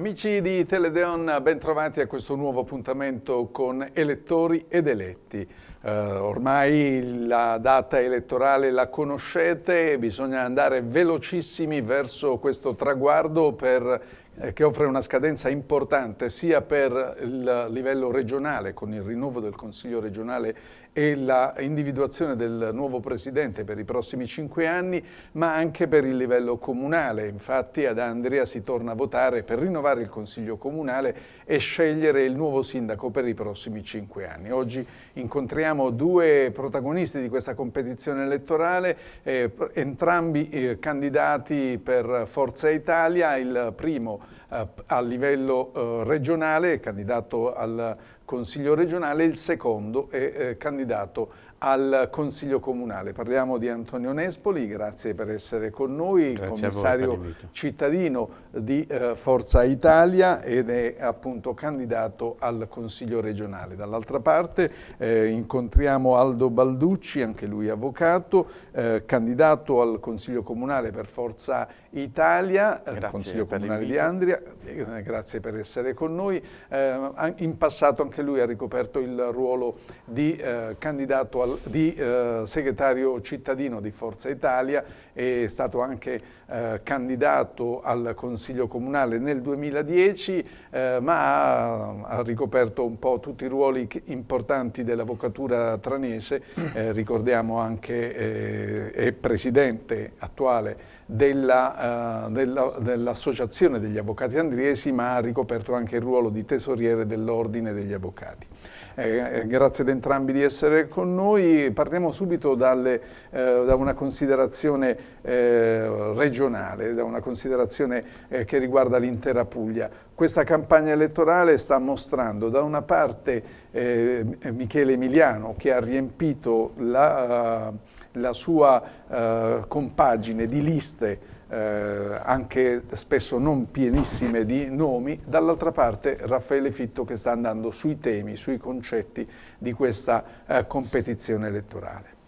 Amici di Teledeon, bentrovati a questo nuovo appuntamento con elettori ed eletti. Eh, ormai la data elettorale la conoscete, bisogna andare velocissimi verso questo traguardo per, eh, che offre una scadenza importante sia per il livello regionale con il rinnovo del Consiglio regionale e la individuazione del nuovo presidente per i prossimi cinque anni, ma anche per il livello comunale. Infatti ad Andria si torna a votare per rinnovare il Consiglio Comunale e scegliere il nuovo sindaco per i prossimi cinque anni. Oggi incontriamo due protagonisti di questa competizione elettorale, eh, entrambi eh, candidati per Forza Italia, il primo eh, a livello eh, regionale, candidato al Consiglio regionale, il secondo è eh, candidato al Consiglio Comunale. Parliamo di Antonio Nespoli, grazie per essere con noi, grazie commissario cittadino di eh, Forza Italia ed è appunto candidato al Consiglio regionale. Dall'altra parte eh, incontriamo Aldo Balducci, anche lui avvocato, eh, candidato al Consiglio Comunale per Forza Italia, eh, grazie Consiglio Comunale di Andria, eh, grazie per essere con noi. Eh, in passato anche lui ha ricoperto il ruolo di candidato al di eh, segretario cittadino di Forza Italia, è stato anche eh, candidato al Consiglio Comunale nel 2010, eh, ma ha, ha, ricoperto un po' tutti i ruoli importanti dell'avvocatura tranese, eh, ricordiamo anche, eh, è presidente attuale eh, dell'Associazione dell degli Avvocati Andriesi, ma ha ricoperto anche il ruolo di tesoriere dell'Ordine degli Avvocati. Eh, eh, grazie ad entrambi di essere con noi. Partiamo subito dalle, eh, da una considerazione eh, regionale, da una considerazione eh, che riguarda l'intera Puglia. Questa campagna elettorale sta mostrando da una parte Michele Emiliano che ha riempito la... Uh, la sua eh, compagine di liste eh, anche spesso non pienissime di nomi, dall'altra parte Raffaele Fitto che sta andando sui temi, sui concetti di questa eh, competizione elettorale.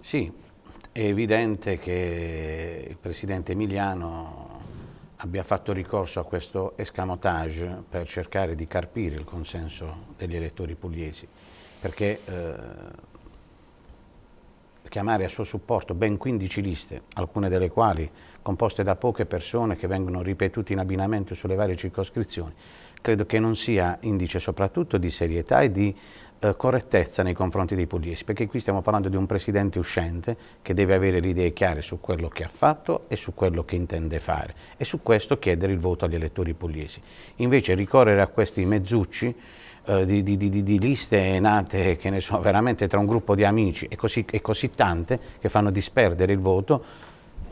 Sì, è evidente che il Presidente Emiliano abbia fatto ricorso a questo escamotage per cercare di carpire il consenso degli elettori pugliesi, perché eh, chiamare a suo supporto ben 15 liste, alcune delle quali composte da poche persone che vengono ripetute in abbinamento sulle varie circoscrizioni, credo che non sia indice soprattutto di serietà e di eh, correttezza nei confronti dei pugliesi, perché qui stiamo parlando di un presidente uscente che deve avere le idee chiare su quello che ha fatto e su quello che intende fare e su questo chiedere il voto agli elettori pugliesi. Invece ricorrere a questi mezzucci eh, di, di, di, di, liste nate, che ne so, veramente tra un gruppo di amici e così, e così tante che fanno disperdere il voto,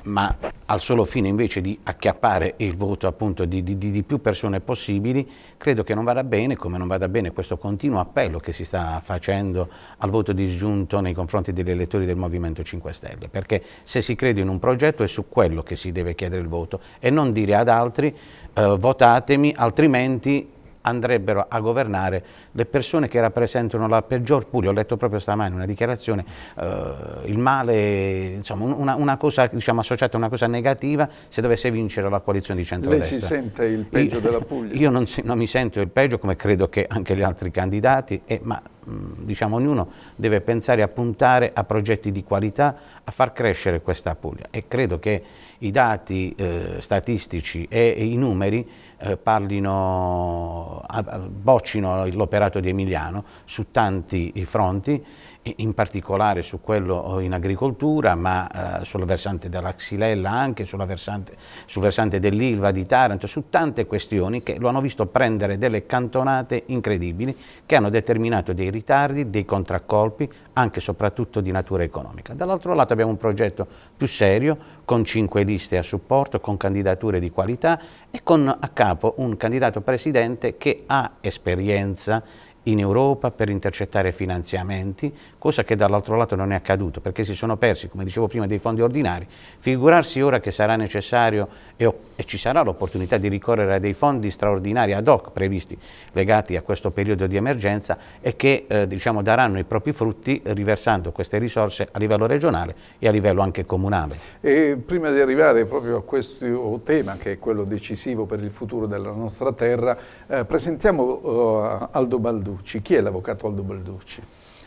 ma al solo fine invece di acchiappare il voto appunto di, di, di, più persone possibili, credo che non vada bene, come non vada bene questo continuo appello che si sta facendo al voto disgiunto nei confronti degli elettori del Movimento 5 Stelle, perché se si crede in un progetto è su quello che si deve chiedere il voto e non dire ad altri eh, votatemi, altrimenti andrebbero a governare le persone che rappresentano la peggior Puglia. Ho letto proprio stamani una dichiarazione, eh, il male, insomma, una, una cosa diciamo, associata a una cosa negativa se dovesse vincere la coalizione di centrodestra. Lei si sente il peggio io, della Puglia? Io non, non, mi sento il peggio come credo che anche gli altri candidati, eh, ma mm, diciamo, ognuno deve pensare a puntare a progetti di qualità, a far crescere questa Puglia e credo che i dati eh, statistici e, e i numeri eh, parlino, boccino l'operato di Emiliano su tanti fronti in particolare su quello eh, in agricoltura, ma eh, sulla versante della Xilella, anche, versante, sul versante dell'Ilva di Taranto, su tante questioni che lo hanno visto prendere delle cantonate incredibili che hanno determinato dei ritardi, dei contraccolpi, anche e soprattutto di natura economica. Dall'altro lato abbiamo un progetto più serio, con cinque liste a supporto, con candidature di qualità e con a capo un candidato presidente che ha esperienza in Europa per intercettare finanziamenti, cosa che dall'altro lato non è accaduto perché si sono persi, come dicevo prima, dei fondi ordinari, figurarsi ora che sarà necessario e, e ci sarà l'opportunità di ricorrere a dei fondi straordinari ad hoc previsti legati a questo periodo di emergenza e che eh, diciamo, daranno i propri frutti riversando queste risorse a livello regionale e a livello anche comunale. E prima di arrivare proprio a questo tema che è quello decisivo per il futuro della nostra terra, eh, presentiamo eh, Aldo Balducci. Chi è l'avvocato Aldo Balducci?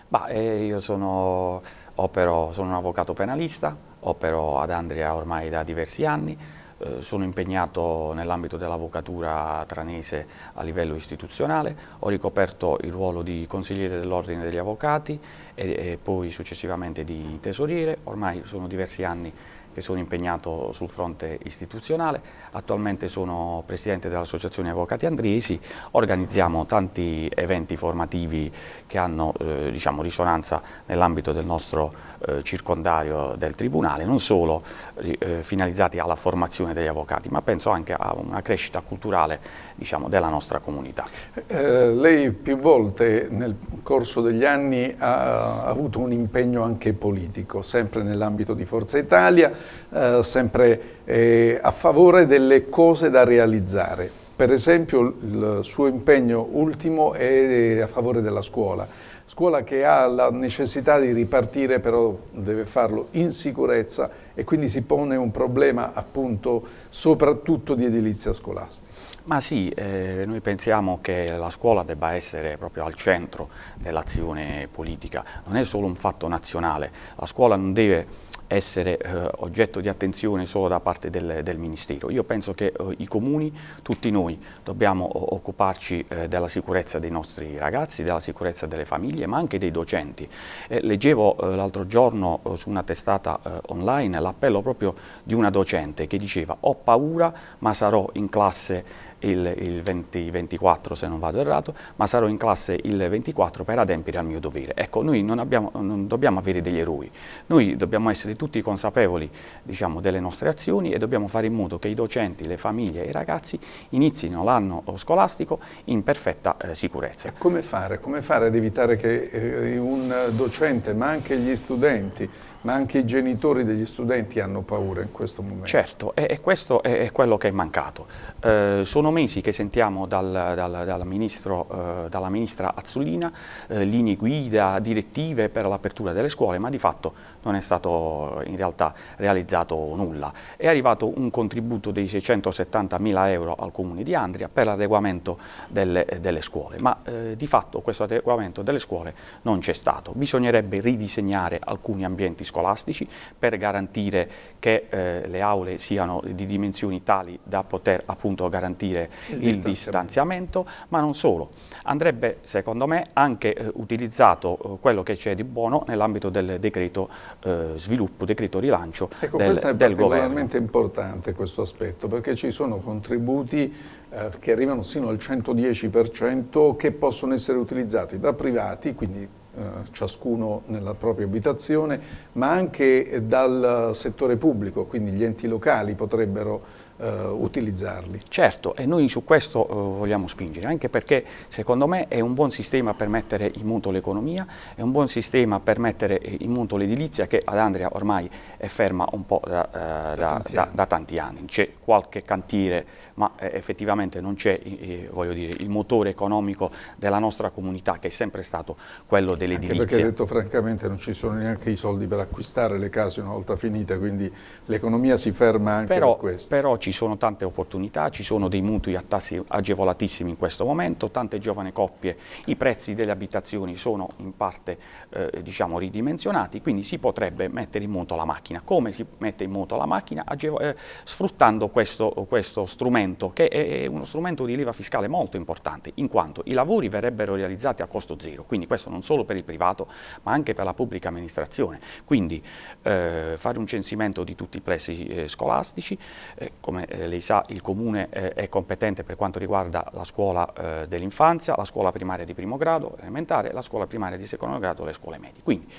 Bah, eh, io sono, opero, sono un avvocato penalista, opero ad Andria ormai da diversi anni, eh, sono impegnato nell'ambito dell'avvocatura tranese a livello istituzionale, ho ricoperto il ruolo di consigliere dell'ordine degli avvocati e, e poi successivamente di tesoriere, ormai sono diversi anni che sono impegnato sul fronte istituzionale, attualmente sono presidente dell'Associazione Avvocati Andriesi, organizziamo tanti eventi formativi che hanno eh, diciamo, risonanza nell'ambito del nostro eh, circondario del Tribunale, non solo eh, finalizzati alla formazione degli avvocati, ma penso anche a una crescita culturale diciamo, della nostra comunità. Eh, lei più volte nel corso degli anni ha avuto un impegno anche politico, sempre nell'ambito di Forza Italia, eh, sempre eh, a favore delle cose da realizzare. Per esempio il suo impegno ultimo è eh, a favore della scuola, scuola che ha la necessità di ripartire però deve farlo in sicurezza e quindi si pone un problema appunto soprattutto di edilizia scolastica. Ma sì, eh, noi pensiamo che la scuola debba essere proprio al centro dell'azione politica, non è solo un fatto nazionale, la scuola non deve essere eh, oggetto di attenzione solo da parte del, del Ministero. Io penso che eh, i comuni, tutti noi, dobbiamo occuparci eh, della sicurezza dei nostri ragazzi, della sicurezza delle famiglie, ma anche dei docenti. leggevo eh, l'altro giorno eh, su una testata eh, online l'appello proprio di una docente che diceva ho paura ma sarò in classe il, il 20, 24 se non vado errato, ma sarò in classe il 24 per adempiere al mio dovere. Ecco, noi non, abbiamo, non dobbiamo avere degli eroi, noi dobbiamo essere tutti consapevoli diciamo, delle nostre azioni e dobbiamo fare in modo che i docenti, le famiglie e i ragazzi inizino l'anno scolastico in perfetta eh, sicurezza. Come fare? Come fare ad evitare che eh, un docente, ma anche gli studenti, ma anche i genitori degli studenti hanno paura in questo momento. Certo, e, questo è, quello che è mancato. Eh, sono mesi che sentiamo dal, dal, dal ministro, eh, dalla ministra Azzullina eh, linee guida, direttive per l'apertura delle scuole, ma di fatto non è stato in realtà realizzato nulla. È arrivato un contributo di 670 mila euro al comune di Andria per l'adeguamento delle, delle, scuole, ma eh, di fatto questo adeguamento delle scuole non c'è stato. Bisognerebbe ridisegnare alcuni ambienti scolastici per garantire che eh, le aule siano di dimensioni tali da poter appunto garantire il, il distanziamento. distanziamento, ma non solo. Andrebbe secondo me anche eh, utilizzato eh, quello che c'è di buono nell'ambito del decreto eh, sviluppo, decreto rilancio ecco, del, del governo. Ecco, questo è particolarmente importante questo aspetto perché ci sono contributi eh, che arrivano sino al 110% che possono essere utilizzati da privati, quindi eh, ciascuno nella propria abitazione, ma anche dal settore pubblico, quindi gli enti locali potrebbero eh, utilizzarli. Certo, e noi su questo eh, vogliamo spingere, anche perché secondo me è un buon sistema per mettere in muto l'economia, è un buon sistema per mettere in muto l'edilizia che ad Andria ormai è ferma un po' da, eh, da, da, tanti, da tanti anni. C'è qualche cantiere, ma eh, effettivamente non c'è il motore economico della nostra comunità che è sempre stato quello dell'edilizia. Anche perché detto francamente non ci sono neanche i soldi per acquistare le case una volta finite, quindi l'economia si ferma anche però, per questo. Però ci sono tante opportunità, ci sono dei mutui a tassi agevolatissimi in questo momento, tante giovani coppie, i prezzi delle abitazioni sono in parte eh, diciamo ridimensionati, quindi si potrebbe mettere in moto la macchina. Come si mette in moto la macchina? Eh, sfruttando questo, questo strumento che è uno strumento di leva fiscale molto importante, in quanto i lavori verrebbero realizzati a costo zero, quindi questo non solo per il privato ma anche per la pubblica amministrazione. Quindi eh, fare un censimento di tutti i prezzi eh, scolastici, eh, come come eh, lei sa il Comune eh, è competente per quanto riguarda la scuola eh, dell'infanzia, la scuola primaria di primo grado, elementare, la scuola primaria di secondo grado e le scuole medie. Quindi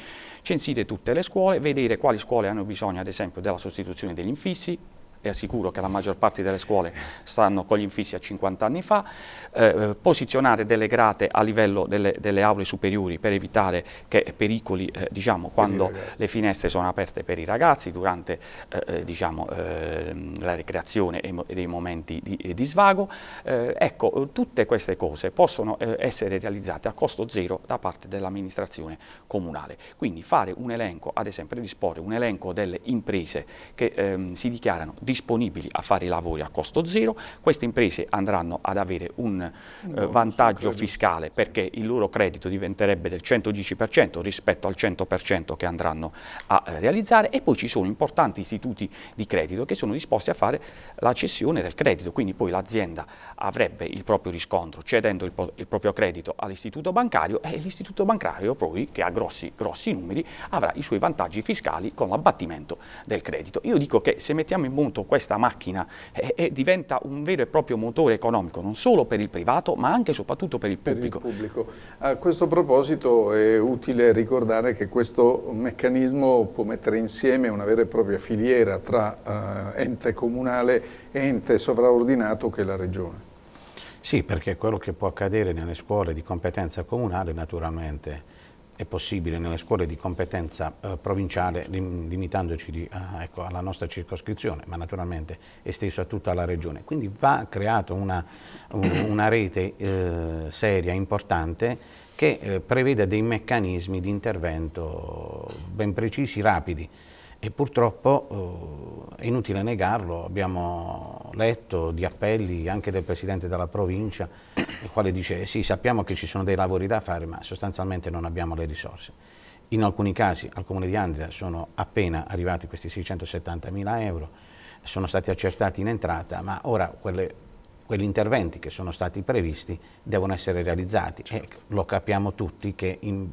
censire tutte le scuole, vedere quali scuole hanno bisogno ad esempio della sostituzione degli infissi, e assicuro che la maggior parte delle scuole stanno con gli infissi a 50 anni fa, eh, posizionare delle grate a livello delle, delle, aule superiori per evitare che pericoli eh, diciamo, quando le finestre sono aperte per i ragazzi durante eh, eh diciamo, ehm, la ricreazione e, dei momenti di, eh, di svago. Eh, ecco, tutte queste cose possono essere realizzate a costo zero da parte dell'amministrazione comunale. Quindi fare un elenco, ad esempio disporre un elenco delle imprese che ehm, si dichiarano disponibili a fare i lavori a costo zero, queste imprese andranno ad avere un eh, vantaggio fiscale perché il loro credito diventerebbe del 110% rispetto al 100% che andranno a eh, realizzare e poi ci sono importanti istituti di credito che sono disposti a fare la cessione del credito, quindi poi l'azienda avrebbe il proprio riscontro cedendo il, il proprio credito all'istituto bancario e l'istituto bancario poi che ha grossi, grossi numeri avrà i suoi vantaggi fiscali con l'abbattimento del credito. Io dico che se mettiamo in punto prodotto questa macchina e, e, diventa un vero e proprio motore economico non solo per il privato ma anche e soprattutto per il pubblico. Per il pubblico. A questo proposito è utile ricordare che questo meccanismo può mettere insieme una vera e propria filiera tra eh, ente comunale e ente sovraordinato che è la regione. Sì, perché quello che può accadere nelle scuole di competenza comunale naturalmente è è possibile nelle scuole di competenza eh, provinciale lim limitandoci di, ah, ecco, alla nostra circoscrizione, ma naturalmente esteso a tutta la regione. Quindi va creata una, una, rete eh, seria, importante, che eh, preveda dei meccanismi di intervento ben precisi, rapidi e purtroppo, eh, è inutile negarlo, abbiamo letto di appelli anche del Presidente della provincia, il quale dice eh sì sappiamo che ci sono dei lavori da fare ma sostanzialmente non abbiamo le risorse. In alcuni casi al Comune di Andria sono appena arrivati questi 670 mila euro, sono stati accertati in entrata ma ora quelle quegli interventi che sono stati previsti devono essere realizzati certo. e lo capiamo tutti che in,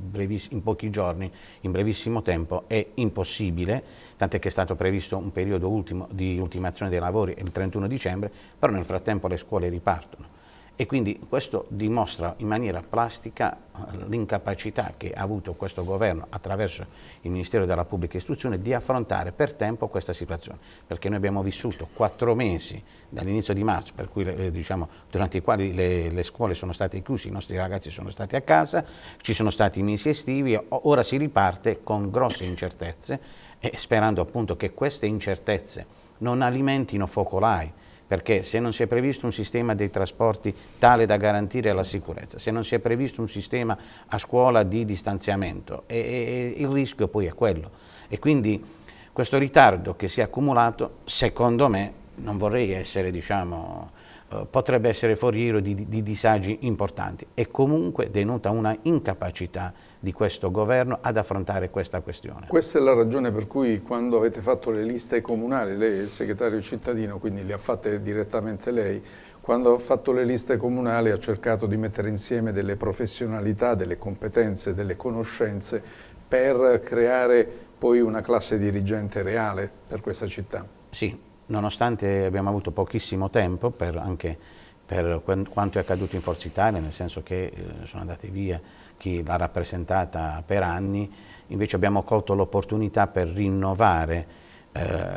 in, pochi giorni, in brevissimo tempo è impossibile, tant'è che è stato previsto un periodo ultimo di ultimazione dei lavori il 31 dicembre, però nel frattempo le scuole ripartono e quindi questo dimostra in maniera plastica eh, l'incapacità che ha avuto questo governo attraverso il Ministero della Pubblica Istruzione di affrontare per tempo questa situazione, perché noi abbiamo vissuto quattro mesi dall'inizio di marzo, cui, eh, diciamo, durante i quali le, le, scuole sono state chiuse, i nostri ragazzi sono stati a casa, ci sono stati i mesi estivi, ora si riparte con grosse incertezze e sperando appunto che queste incertezze non alimentino focolai, perché se non si è previsto un sistema dei trasporti tale da garantire la sicurezza, se non si è previsto un sistema a scuola di distanziamento, e, e, il rischio poi è quello. E quindi questo ritardo che si è accumulato, secondo me, non vorrei essere diciamo, eh, potrebbe essere foriero di, di, disagi importanti e comunque denota una incapacità di questo governo ad affrontare questa questione. Questa è la ragione per cui quando avete fatto le liste comunali, lei è il segretario cittadino, quindi le ha fatte direttamente lei, quando ha fatto le liste comunali ha cercato di mettere insieme delle professionalità, delle competenze, delle conoscenze per creare poi una classe dirigente reale per questa città. Sì, nonostante abbiamo avuto pochissimo tempo per anche per quanto è accaduto in Forza Italia, nel senso che eh, sono andati via chi l'ha rappresentata per anni, invece abbiamo colto l'opportunità per rinnovare eh,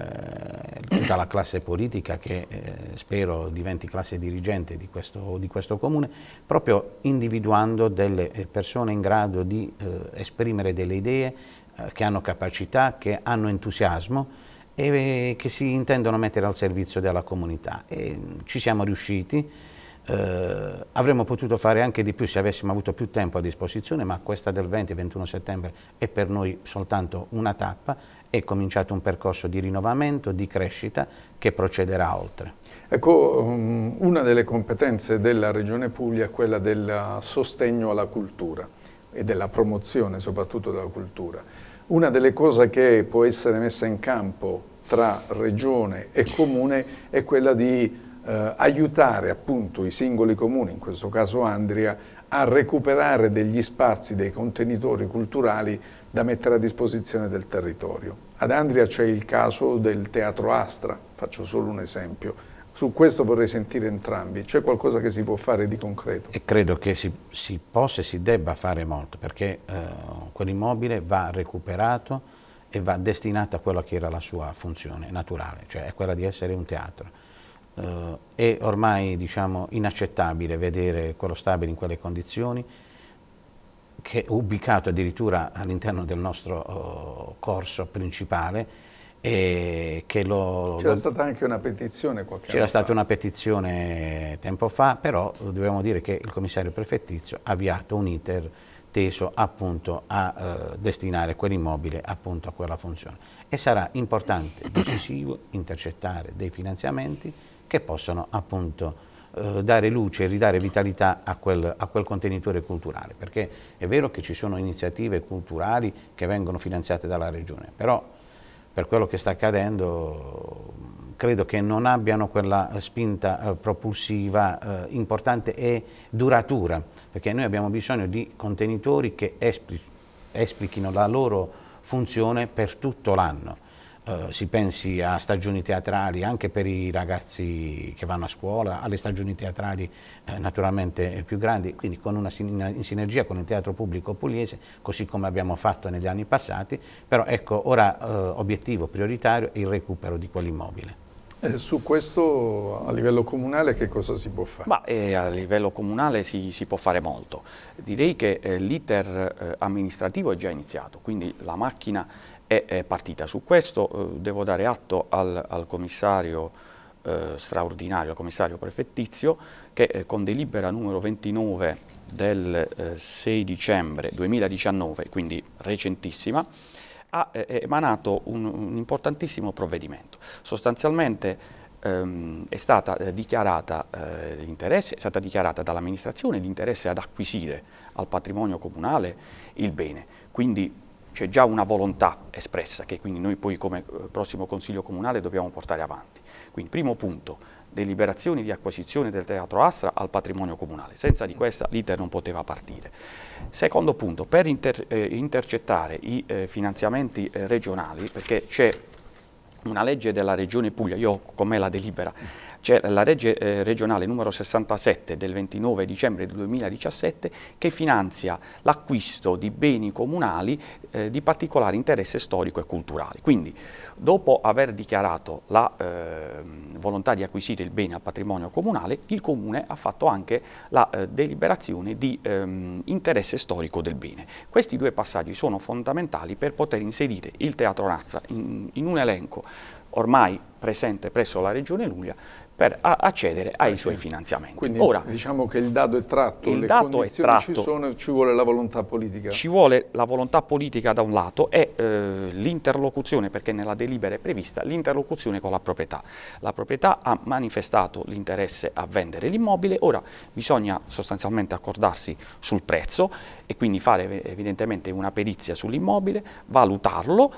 tutta la classe politica che eh, spero diventi classe dirigente di questo, di questo, comune, proprio individuando delle eh, persone in grado di eh, esprimere delle idee eh, che hanno capacità, che hanno entusiasmo, e eh, che si intendono mettere al servizio della comunità. E mm, ci siamo riusciti, eh, avremmo potuto fare anche di più se avessimo avuto più tempo a disposizione, ma questa del 20-21 settembre è per noi soltanto una tappa, è cominciato un percorso di rinnovamento, di crescita che procederà oltre. Ecco, mm, una delle competenze della Regione Puglia è quella del sostegno alla cultura e della promozione soprattutto della cultura. Una delle cose che può essere messa in campo tra regione e comune è quella di eh, aiutare appunto i singoli comuni, in questo caso Andria, a recuperare degli spazi, dei contenitori culturali da mettere a disposizione del territorio. Ad Andria c'è il caso del Teatro Astra, faccio solo un esempio, su questo vorrei sentire entrambi, c'è qualcosa che si può fare di concreto? E credo che si, si possa e si debba fare molto, perché eh, quell'immobile va recuperato e va destinato a quella che era la sua funzione naturale, cioè quella di essere un teatro. Eh, è ormai diciamo, inaccettabile vedere quello stabile in quelle condizioni, che è ubicato addirittura all'interno del nostro eh, corso principale, e che lo, C'era stata anche una petizione qualche C'era stata una petizione tempo fa, però dobbiamo dire che il commissario prefettizio ha avviato un iter teso appunto a eh, destinare quell'immobile appunto a quella funzione e sarà importante, decisivo, intercettare dei finanziamenti che possano appunto eh, dare luce e ridare vitalità a quel, a quel, contenitore culturale perché è vero che ci sono iniziative culturali che vengono finanziate dalla regione però per quello che sta accadendo credo che non abbiano quella spinta eh, propulsiva eh, importante e duratura, perché noi abbiamo bisogno di contenitori che esplichino la loro funzione per tutto l'anno. Eh, si pensi a stagioni teatrali anche per i ragazzi che vanno a scuola, alle stagioni teatrali eh, naturalmente più grandi, quindi con una, una, in sinergia con il teatro pubblico pugliese, così come abbiamo fatto negli anni passati, però ecco ora uh, obiettivo prioritario è il recupero di quell'immobile. Eh, su questo a livello comunale che cosa si può fare? Bah, eh, a livello comunale si, si, può fare molto. Direi che eh, l'iter eh, amministrativo è già iniziato, quindi la macchina è partita. Su questo eh, devo dare atto al, al commissario eh, straordinario, al commissario prefettizio, che eh, con delibera numero 29 del 6 eh, dicembre 2019, quindi recentissima, ha eh, emanato un, un, importantissimo provvedimento. Sostanzialmente ehm, è stata eh, dichiarata l'interesse, è stata dichiarata dall'amministrazione l'interesse ad acquisire al patrimonio comunale il bene. Quindi c'è già una volontà espressa che quindi noi poi come eh, prossimo Consiglio Comunale dobbiamo portare avanti. Quindi primo punto, deliberazioni di acquisizione del Teatro Astra al patrimonio comunale, senza di questa l'iter non poteva partire. Secondo punto, per inter, eh, intercettare i eh, finanziamenti eh, regionali, perché c'è una legge della regione Puglia, io com'è la delibera, c'è la legge eh, regionale numero 67 del 29 dicembre 2017 che finanzia l'acquisto di beni comunali eh, di particolare interesse storico e culturale. Quindi dopo aver dichiarato la eh, volontà di acquisire il bene al patrimonio comunale, il comune ha fatto anche la eh, deliberazione di ehm, interesse storico del bene. Questi due passaggi sono fondamentali per poter inserire il Teatro Nastra in, in un elenco ormai presente presso la Regione Luglia per accedere ai suoi finanziamenti. Quindi Ora, diciamo che il dato è tratto, il le dato è tratto, ci sono, ci vuole la volontà politica. Ci vuole la volontà politica da un lato e eh, l'interlocuzione, perché nella delibera è prevista l'interlocuzione con la proprietà. La proprietà ha manifestato l'interesse a vendere l'immobile, ora bisogna sostanzialmente accordarsi sul prezzo e quindi fare evidentemente una perizia sull'immobile, valutarlo,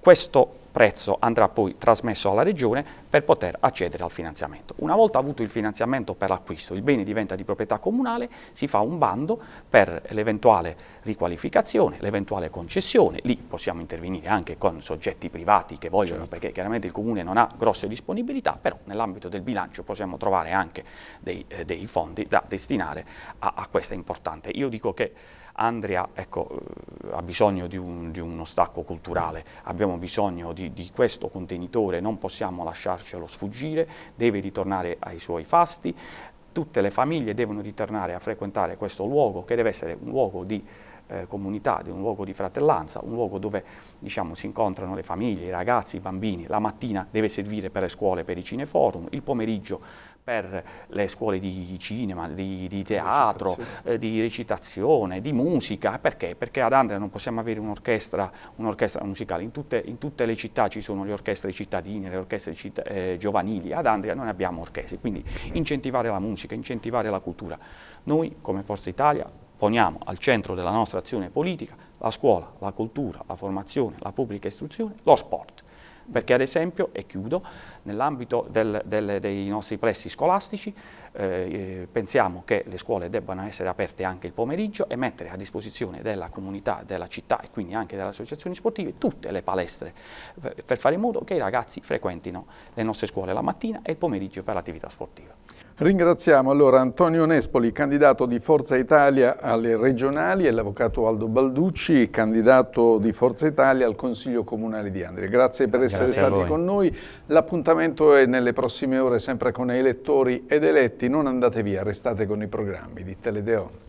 questo prezzo andrà poi trasmesso alla Regione per poter accedere al finanziamento. Una volta avuto il finanziamento per l'acquisto, il bene diventa di proprietà comunale, si fa un bando per l'eventuale riqualificazione, l'eventuale concessione, lì possiamo intervenire anche con soggetti privati che vogliono, certo. perché chiaramente il Comune non ha grosse disponibilità, però nell'ambito del bilancio possiamo trovare anche dei, eh, dei fondi da destinare a, a questa importante. Io dico che Andria ecco, eh, ha bisogno di, un, di, uno stacco culturale, abbiamo bisogno di, di, questo contenitore, non possiamo lasciarcelo sfuggire, deve ritornare ai suoi fasti, tutte le famiglie devono ritornare a frequentare questo luogo che deve essere un luogo di eh, comunità, di un luogo di fratellanza, un luogo dove diciamo, si incontrano le famiglie, i ragazzi, i bambini, la mattina deve servire per le scuole, per i cineforum, il pomeriggio per le scuole di cinema, di, di teatro, recitazione. Eh, di recitazione, di musica, perché? Perché ad Andrea non possiamo avere un'orchestra un musicale, in tutte, in tutte, le città ci sono le orchestre cittadine, le orchestre citt eh, giovanili, ad Andrea non abbiamo orchestre, quindi incentivare la musica, incentivare la cultura. Noi come Forza Italia poniamo al centro della nostra azione politica la scuola, la cultura, la formazione, la pubblica istruzione, lo sport. Perché ad esempio, e chiudo, nell'ambito dei nostri pressi scolastici eh, eh, pensiamo che le scuole debbano essere aperte anche il pomeriggio e mettere a disposizione della comunità, della città e quindi anche delle associazioni sportive tutte le palestre per fare in modo che i ragazzi frequentino le nostre scuole la mattina e il pomeriggio per l'attività sportiva. Ringraziamo allora Antonio Nespoli, candidato di Forza Italia alle regionali e l'avvocato Aldo Balducci, candidato di Forza Italia al Consiglio Comunale di Andria. Grazie per essere stati con noi. L'appuntamento è nelle prossime ore sempre con elettori ed eletti. Non andate via, restate con i programmi di Teledeon.